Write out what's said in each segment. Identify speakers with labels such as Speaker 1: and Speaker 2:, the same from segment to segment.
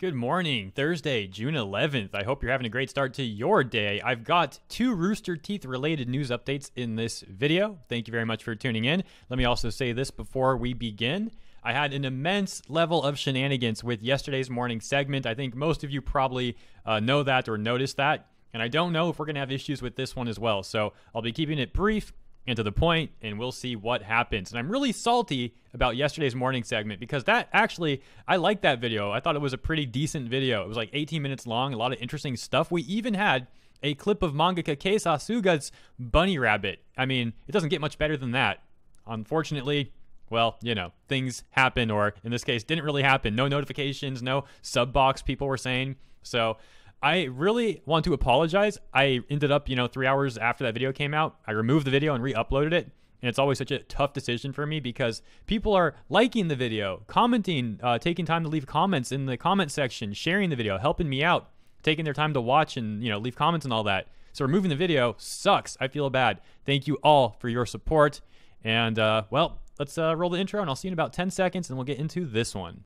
Speaker 1: Good morning, Thursday, June 11th. I hope you're having a great start to your day. I've got two Rooster Teeth related news updates in this video. Thank you very much for tuning in. Let me also say this before we begin. I had an immense level of shenanigans with yesterday's morning segment. I think most of you probably uh, know that or noticed that. And I don't know if we're going to have issues with this one as well. So I'll be keeping it brief, and to the point, and we'll see what happens. And I'm really salty about yesterday's morning segment because that actually, I liked that video. I thought it was a pretty decent video. It was like 18 minutes long, a lot of interesting stuff. We even had a clip of mangaka Kei Sasuga's bunny rabbit. I mean, it doesn't get much better than that. Unfortunately, well, you know, things happen, or in this case, didn't really happen. No notifications, no sub box, people were saying. So I really want to apologize. I ended up, you know, three hours after that video came out, I removed the video and re uploaded it. And it's always such a tough decision for me because people are liking the video, commenting, uh, taking time to leave comments in the comment section, sharing the video, helping me out, taking their time to watch and, you know, leave comments and all that. So removing the video sucks. I feel bad. Thank you all for your support. And, uh, well, let's uh, roll the intro and I'll see you in about 10 seconds and we'll get into this one.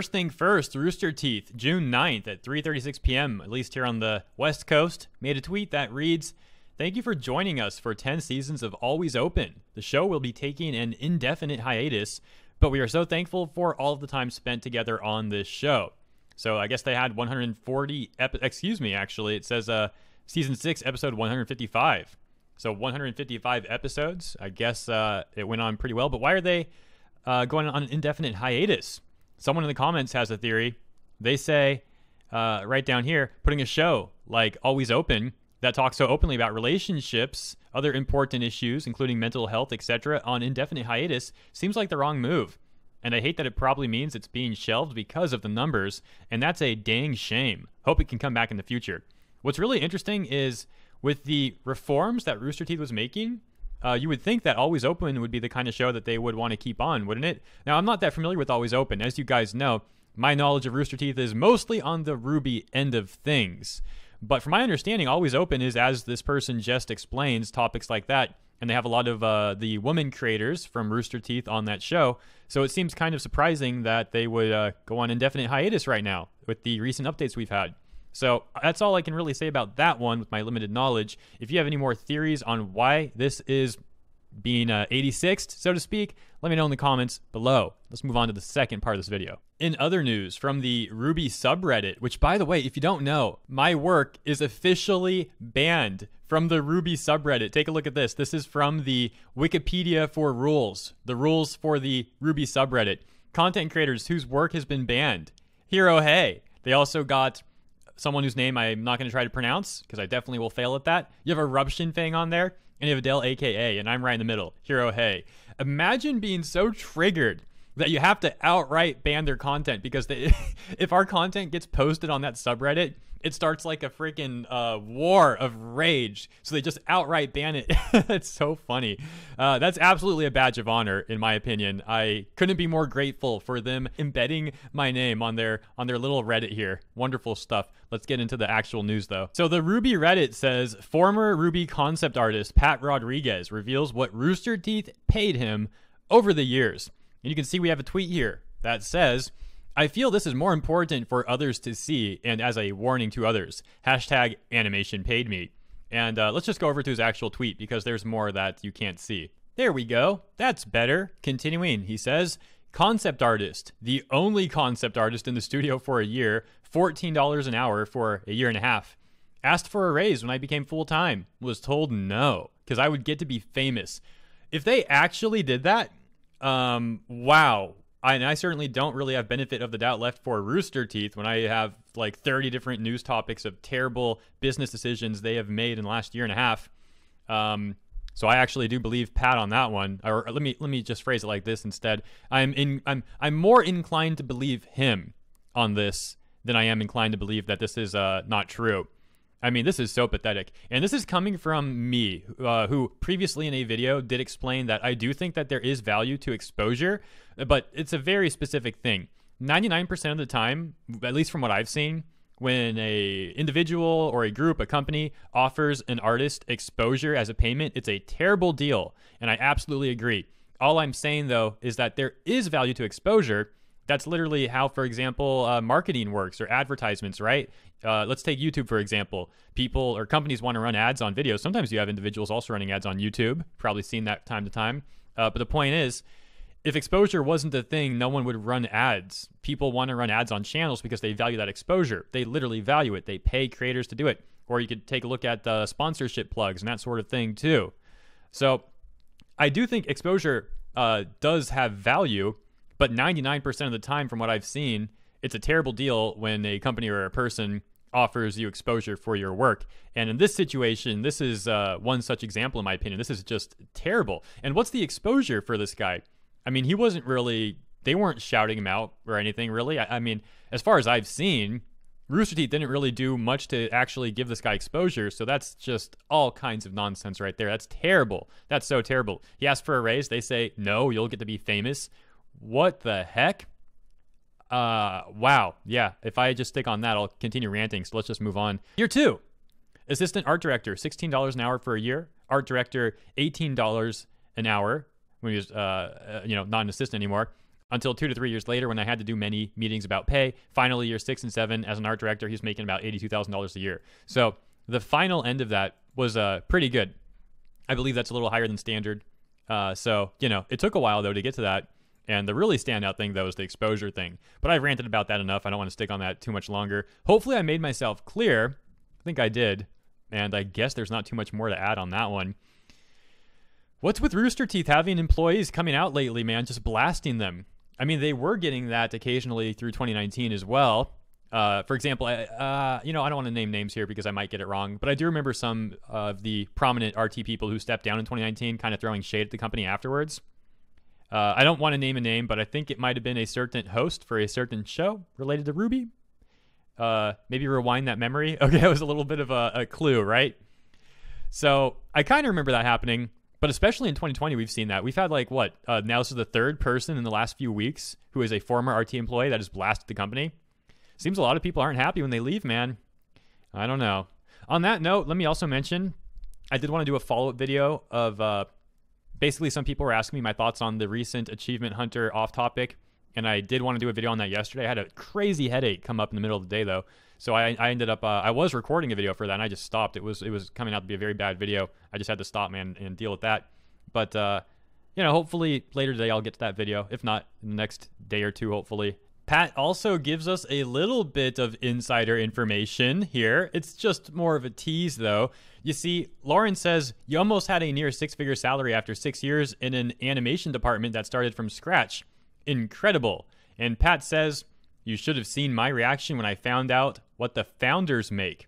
Speaker 1: First thing first, Rooster Teeth, June 9th at 3:36 p.m. at least here on the West Coast, made a tweet that reads, "Thank you for joining us for 10 seasons of Always Open. The show will be taking an indefinite hiatus, but we are so thankful for all of the time spent together on this show." So I guess they had 140 ep- excuse me, actually, it says uh season 6 episode 155. So 155 episodes. I guess uh, it went on pretty well, but why are they uh, going on an indefinite hiatus? Someone in the comments has a theory. They say uh, right down here, putting a show like Always Open that talks so openly about relationships, other important issues, including mental health, etc., on indefinite hiatus seems like the wrong move. And I hate that it probably means it's being shelved because of the numbers, and that's a dang shame. Hope it can come back in the future. What's really interesting is with the reforms that Rooster Teeth was making, uh, you would think that Always Open would be the kind of show that they would want to keep on, wouldn't it? Now, I'm not that familiar with Always Open. As you guys know, my knowledge of Rooster Teeth is mostly on the Ruby end of things. But from my understanding, Always Open is, as this person just explains, topics like that. And they have a lot of uh, the woman creators from Rooster Teeth on that show. So it seems kind of surprising that they would uh, go on indefinite hiatus right now with the recent updates we've had. So that's all I can really say about that one with my limited knowledge. If you have any more theories on why this is being uh, 86th, so to speak, let me know in the comments below. Let's move on to the second part of this video. In other news from the Ruby subreddit, which by the way, if you don't know, my work is officially banned from the Ruby subreddit. Take a look at this. This is from the Wikipedia for rules, the rules for the Ruby subreddit. Content creators whose work has been banned. Hero Hey. They also got someone whose name I'm not going to try to pronounce because I definitely will fail at that. You have a Rubshin Fang on there, and you have Adele AKA, and I'm right in the middle, Hero Hey. Imagine being so triggered that you have to outright ban their content because they, if our content gets posted on that subreddit, it starts like a freaking uh, war of rage. So they just outright ban it. it's so funny. Uh, that's absolutely a badge of honor, in my opinion. I couldn't be more grateful for them embedding my name on their on their little Reddit here. Wonderful stuff. Let's get into the actual news though. So the Ruby Reddit says former Ruby concept artist Pat Rodriguez reveals what Rooster Teeth paid him over the years. And you can see we have a tweet here that says. I feel this is more important for others to see and as a warning to others. Hashtag animation paid me. And uh, let's just go over to his actual tweet because there's more that you can't see. There we go. That's better. Continuing, he says, concept artist, the only concept artist in the studio for a year, $14 an hour for a year and a half. Asked for a raise when I became full time, was told no, because I would get to be famous. If they actually did that, um, wow, I, and I certainly don't really have benefit of the doubt left for Rooster Teeth when I have like 30 different news topics of terrible business decisions they have made in the last year and a half. Um, so I actually do believe Pat on that one. Or uh, let me let me just phrase it like this instead. I'm in I'm I'm more inclined to believe him on this than I am inclined to believe that this is uh, not true. I mean, this is so pathetic. And this is coming from me, uh, who previously in a video did explain that I do think that there is value to exposure, but it's a very specific thing. 99% of the time, at least from what I've seen, when a individual or a group, a company offers an artist exposure as a payment, it's a terrible deal. And I absolutely agree. All I'm saying though is that there is value to exposure. That's literally how, for example, uh, marketing works or advertisements, right? Uh, let's take YouTube, for example. People or companies want to run ads on videos. Sometimes you have individuals also running ads on YouTube. Probably seen that time to time. Uh, but the point is, if exposure wasn't a thing, no one would run ads. People want to run ads on channels because they value that exposure. They literally value it. They pay creators to do it. Or you could take a look at the uh, sponsorship plugs and that sort of thing too. So I do think exposure uh, does have value but 99% of the time, from what I've seen, it's a terrible deal when a company or a person offers you exposure for your work. And in this situation, this is uh, one such example, in my opinion. This is just terrible. And what's the exposure for this guy? I mean, he wasn't really, they weren't shouting him out or anything, really. I, I mean, as far as I've seen, Rooster Teeth didn't really do much to actually give this guy exposure, so that's just all kinds of nonsense right there. That's terrible. That's so terrible. He asked for a raise, they say, no, you'll get to be famous. What the heck? Uh, wow. Yeah, if I just stick on that, I'll continue ranting. So let's just move on. Year two assistant art director, $16 an hour for a year. Art director, $18 an hour when he was, uh, uh, you know, not an assistant anymore. Until two to three years later, when I had to do many meetings about pay. Finally, year six and seven, as an art director, he's making about $82,000 a year. So the final end of that was uh, pretty good. I believe that's a little higher than standard. Uh, so, you know, it took a while, though, to get to that. And the really standout thing, though, is the exposure thing. But I've ranted about that enough. I don't want to stick on that too much longer. Hopefully, I made myself clear. I think I did. And I guess there's not too much more to add on that one. What's with Rooster Teeth having employees coming out lately, man? Just blasting them. I mean, they were getting that occasionally through 2019 as well. Uh, for example, uh, you know, I don't want to name names here because I might get it wrong, but I do remember some of the prominent RT people who stepped down in 2019 kind of throwing shade at the company afterwards. Uh, I don't want to name a name, but I think it might have been a certain host for a certain show related to Ruby. Uh, maybe rewind that memory. Okay, that was a little bit of a, a clue, right? So I kind of remember that happening, but especially in 2020, we've seen that. We've had like what? Uh, now this is the third person in the last few weeks who is a former RT employee that has blasted the company. Seems a lot of people aren't happy when they leave, man. I don't know. On that note, let me also mention I did want to do a follow up video of uh, basically some people were asking me my thoughts on the recent achievement hunter off topic and i did want to do a video on that yesterday i had a crazy headache come up in the middle of the day though so i, I ended up uh, i was recording a video for that and i just stopped it was it was coming out to be a very bad video i just had to stop man and deal with that but uh, you know hopefully later today i'll get to that video if not next day or two hopefully Pat also gives us a little bit of insider information here. It's just more of a tease, though. You see, Lauren says you almost had a near six figure salary after six years in an animation department that started from scratch. Incredible. And Pat says, You should have seen my reaction when I found out what the founders make.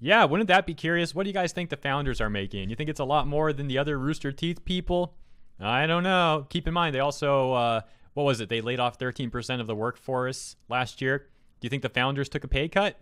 Speaker 1: Yeah, wouldn't that be curious? What do you guys think the founders are making? You think it's a lot more than the other Rooster Teeth people? I don't know. Keep in mind, they also, uh, what was it? They laid off 13% of the workforce last year. Do you think the founders took a pay cut?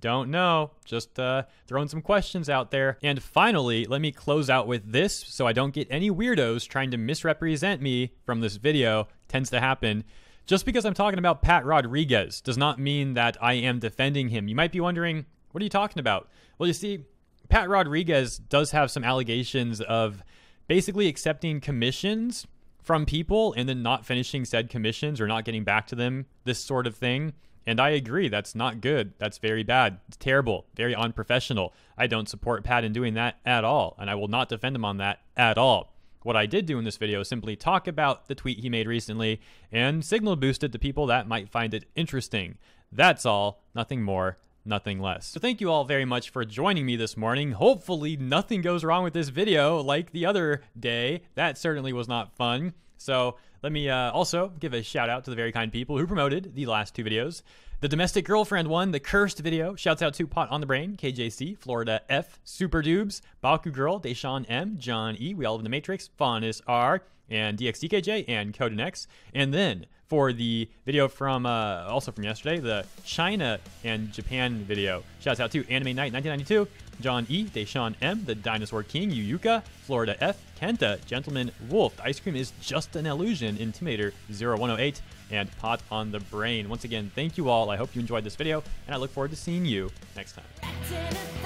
Speaker 1: Don't know. Just uh, throwing some questions out there. And finally, let me close out with this so I don't get any weirdos trying to misrepresent me from this video. Tends to happen. Just because I'm talking about Pat Rodriguez does not mean that I am defending him. You might be wondering, what are you talking about? Well, you see, Pat Rodriguez does have some allegations of basically accepting commissions from people and then not finishing said commissions or not getting back to them, this sort of thing. And I agree, that's not good. That's very bad. It's terrible, very unprofessional. I don't support Pat in doing that at all, and I will not defend him on that at all. What I did do in this video is simply talk about the tweet he made recently and signal boosted to people that might find it interesting. That's all, nothing more, nothing less. So thank you all very much for joining me this morning. Hopefully nothing goes wrong with this video like the other day. That certainly was not fun. So let me uh, also give a shout out to the very kind people who promoted the last two videos. The domestic girlfriend one, the cursed video. Shouts out to Pot on the Brain, KJC, Florida F, Super Dubes, Baku Girl, Deshawn M, John E, We All Live in the Matrix, Faunus R, and DXDKJ, and Codenex. X. And then for the video from uh, also from yesterday, the China and Japan video. Shouts out to Anime Night 1992, John E, Deshawn M, The Dinosaur King, Yuyuka, Florida F, Kenta, Gentleman Wolf, Ice Cream is Just an Illusion, Intimidator 0108, and Pot on the Brain. Once again, thank you all. I hope you enjoyed this video, and I look forward to seeing you next time.